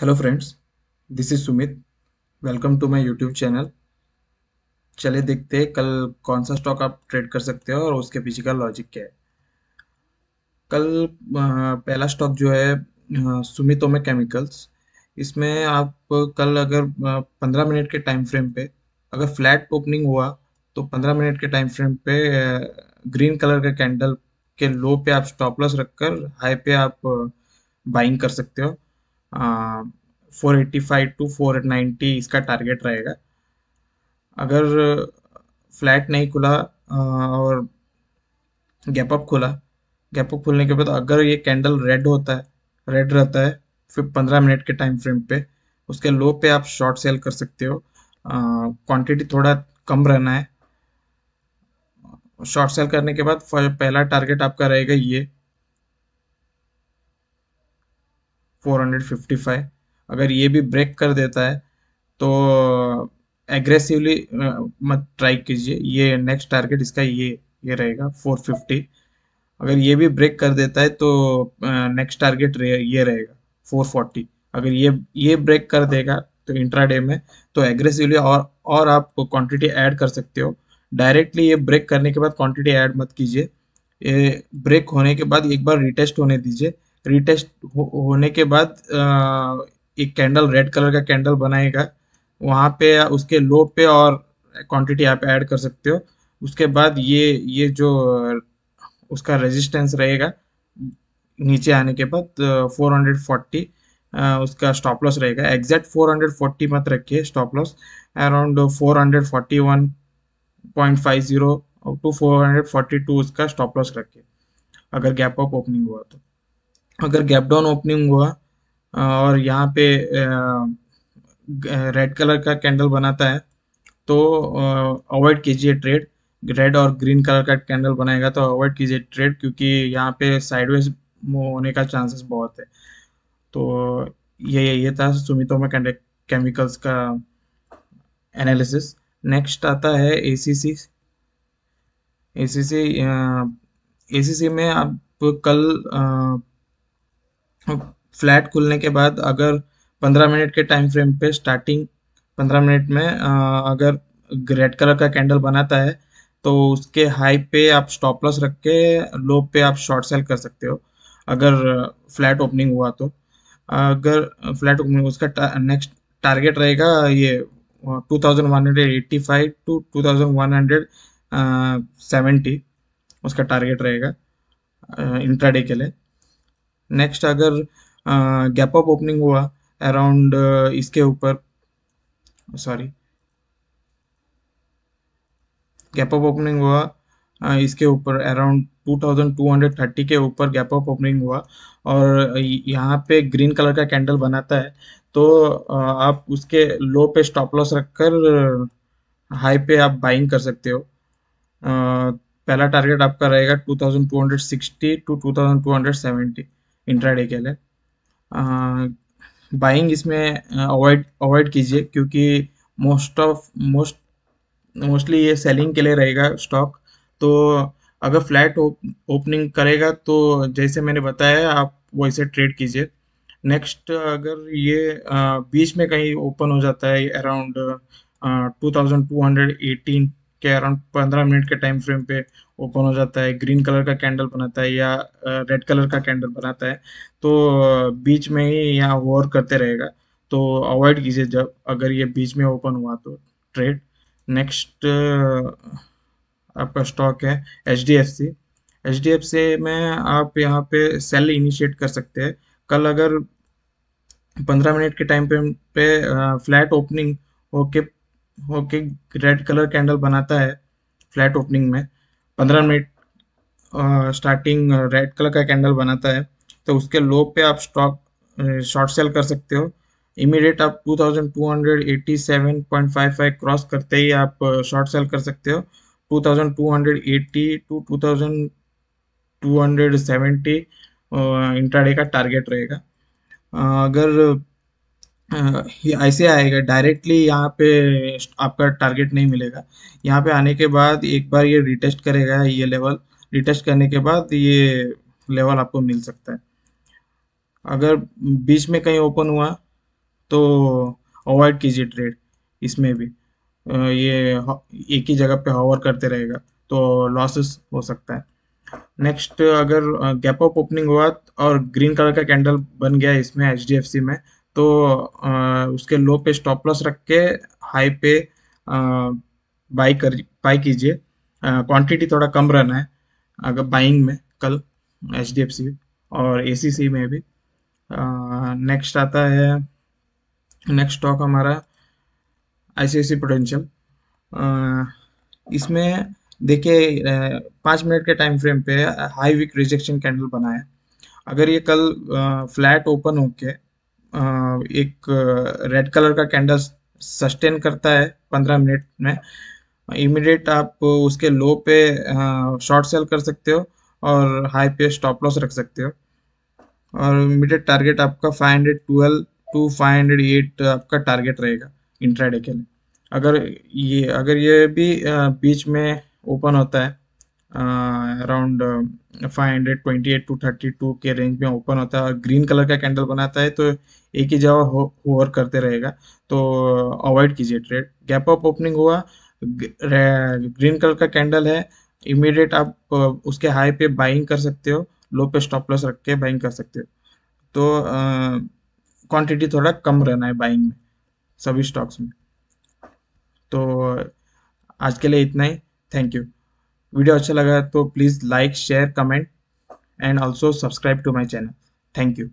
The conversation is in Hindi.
hello friends this is Sumit welcome to my YouTube channel चले देखते हैं कल कौन सा स्टॉक आप ट्रेड कर सकते हो और उसके पीछे का लॉजिक क्या है कल पहला स्टॉक जो है सुमितोमे केमिकल्स इसमें आप कल अगर पंद्रह मिनट के टाइम फ्रेम पे अगर फ्लैट ओपनिंग हुआ तो पंद्रह मिनट के टाइम फ्रेम पे ग्रीन कलर के कैंडल के लो पे आप स्टॉप लॉस रखकर हाई पे आप बाइंग कर सकते हो four eighty five to four ninety इसका टारगेट रहेगा अगर फ्लैट uh, नहीं खुला uh, और गैप अप खुला गैप अप खुलने के बाद अगर ये कैंडल रेड होता है रेड रहता है फिर पंद्रह मिनट के टाइम फ्रेम पे उसके लो पे आप शॉर्ट सेल कर सकते हो क्वांटिटी uh, थोड़ा कम रहना है शॉर्ट सेल करने के बाद पहला टारगेट आपका रहेगा ये 455 अगर ये भी ब्रेक कर देता है तो एग्रेसिवली मत ट्राई कीजिए ये नेक्स्ट टारगेट इसका ये ये रहेगा 450 अगर ये भी ब्रेक कर देता है तो नेक्स्ट टारगेट ये रहेगा 440 अगर ये ये ब्रेक कर देगा तो इंट्राडे में तो एग्रेसिवली और और आप क्वांटिटी ऐड कर सकते हो डायरेक्टली ये ब्रेक करने के बाद क्वांटिटी ऐड मत कीजिए ये ब्रेक होने के बाद एक बार रिटेस्ट होने दीजिए रिटेस्ट हो, होने के बाद एक कैंडल रेड कलर का कैंडल बनाएगा वहाँ पे उसके लो पे और क्वांटिटी आप ऐड कर सकते हो उसके बाद ये ये जो उसका रेजिस्टेंस रहेगा नीचे आने के बाद 440 उसका स्टॉप लॉस रहेगा एग्जैक्ट 440 मत रखिए स्टॉप लॉस अराउंड 441.50 टू 442 उसका स्टॉप लॉस रखिए अगर गैप ऑफ ओपनिंग हुआ तो अगर गैप डाउन ओपनिंग हुआ और यहाँ पे रेड कलर का कैंडल बनाता है तो अवॉइड कीजिए ट्रेड रेड और ग्रीन कलर का कैंडल बनाएगा तो अवॉइड कीजिए ट्रेड क्योंकि यहाँ पे साइडवेज होने का चांसेस बहुत है तो ये ये था सुमितोमा केमिकल्स का एनालिसिस नेक्स्ट आता है ए सी सी ए सी सी ए सी सी में आप कल फ्लैट खुलने के बाद अगर पंद्रह मिनट के टाइम फ्रेम पे स्टार्टिंग पंद्रह मिनट में अगर रेड कलर का कैंडल बनाता है तो उसके हाई पे आप स्टॉप लॉस रख के लो पे आप शॉर्ट सेल कर सकते हो अगर फ्लैट ओपनिंग हुआ तो अगर फ्लैट ओपनिंग उसका टा, नेक्स्ट टारगेट रहेगा ये 2185 टू 2170 उसका टारगेट रहेगा इंट्राडे के लिए नेक्स्ट अगर गैप अप ओपनिंग हुआ अराउंड इसके ऊपर सॉरी गैप अप ओपनिंग हुआ इसके ऊपर अराउंड 2230 के ऊपर गैप अप ओपनिंग हुआ और यहाँ पे ग्रीन कलर का कैंडल बनाता है तो आप उसके लो पे स्टॉप लॉस रखकर हाई पे आप बाइंग कर सकते हो पहला टारगेट आपका रहेगा 2260 टू 2270 इंट्राडे के लिए बाइंग इसमें अवॉइड अवॉइड कीजिए क्योंकि मोस्ट ऑफ मोस्ट मोस्टली ये सेलिंग के लिए रहेगा स्टॉक तो अगर फ्लैट ओपनिंग करेगा तो जैसे मैंने बताया आप वैसे ट्रेड कीजिए नेक्स्ट अगर ये बीच में कहीं ओपन हो जाता है around two thousand two hundred eighteen के अराउंड पंद्रह मिनट के टाइम फ्रेम पे ओपन हो जाता है ग्रीन कलर का कैंडल बनाता है या रेड कलर का कैंडल बनाता है तो बीच में ही यहाँ वॉर करते रहेगा तो अवॉइड कीजिए जब अगर ये बीच में ओपन हुआ तो ट्रेड नेक्स्ट आपका स्टॉक है H D F C H D F C में आप यहाँ पे सेल इनिशिएट कर सकते हैं कल अगर पंद्रह मिनट के टाइम पे पे फ्लैट ओपनिंग होके होके रेड कलर कैंडल बनाता है फ्लैट ओपनिंग में पंद्रह मिनट स्टार्टिंग रेड कलर का कैंडल बनाता है तो उसके लो पे आप स्टॉक शॉर्ट सेल कर सकते हो इमीडिएट आप 2287.55 क्रॉस करते ही आप शॉर्ट सेल कर सकते हो 2280 टू 2270 इंट्राडे का टारगेट रहेगा अगर ऐसे आएगा डायरेक्टली यहाँ पे आपका टारगेट नहीं मिलेगा यहाँ पे आने के बाद एक बार ये रिटेस्ट करेगा ये लेवल रिटेस्ट करने के बाद ये लेवल आपको मिल सकता है अगर बीच में कहीं ओपन हुआ तो अवॉइड कीजिए ट्रेड इसमें भी ये एक ही जगह पे हवर करते रहेगा तो लॉसेस हो सकता है नेक्स्ट अगर गैप अप ओपनिंग हुआ और ग्रीन कलर का कैंडल बन गया इसमें एच में तो उसके लो पे स्टॉप लॉस रख के हाई पे बाई कर बाई कीजिए क्वांटिटी थोड़ा कम रहना है अगर बाइंग में कल एच डी एफ सी और ए सी सी में भी नेक्स्ट आता है नेक्स्ट स्टॉक हमारा आई सी आई सी पोटेंशियल इसमें देखिए पाँच मिनट के टाइम फ्रेम पे हाई वीक रिजेक्शन कैंडल बनाया अगर ये कल फ्लैट ओपन होके एक रेड कलर का कैंडल सस्टेन करता है पंद्रह मिनट में इमीडिएट आप उसके लो पे शॉर्ट सेल कर सकते हो और हाई पे स्टॉप लॉस रख सकते हो और इमीडिएट टारगेट आपका 512 टू एट आपका टारगेट रहेगा इंट्राडे के लिए अगर ये अगर ये भी बीच में ओपन होता है around five hundred twenty eight to thirty two के रेंज में ओपन होता है ग्रीन कलर का कैंडल बनाता है तो एक ही जगह होवर करते रहेगा तो अवॉइड कीजिए ट्रेड गैप अप ओपनिंग हुआ ग्रीन कलर का कैंडल है इमीडिएट आप उसके हाई पे बाइंग कर सकते हो लो पे स्टॉप लॉस रख के बाइंग कर सकते हो तो क्वांटिटी थोड़ा कम रहना है बाइंग में सभी स्टॉक्स में तो आज के लिए इतना ही थैंक यू वीडियो अच्छा लगा तो please like share comment and also subscribe to my channel thank you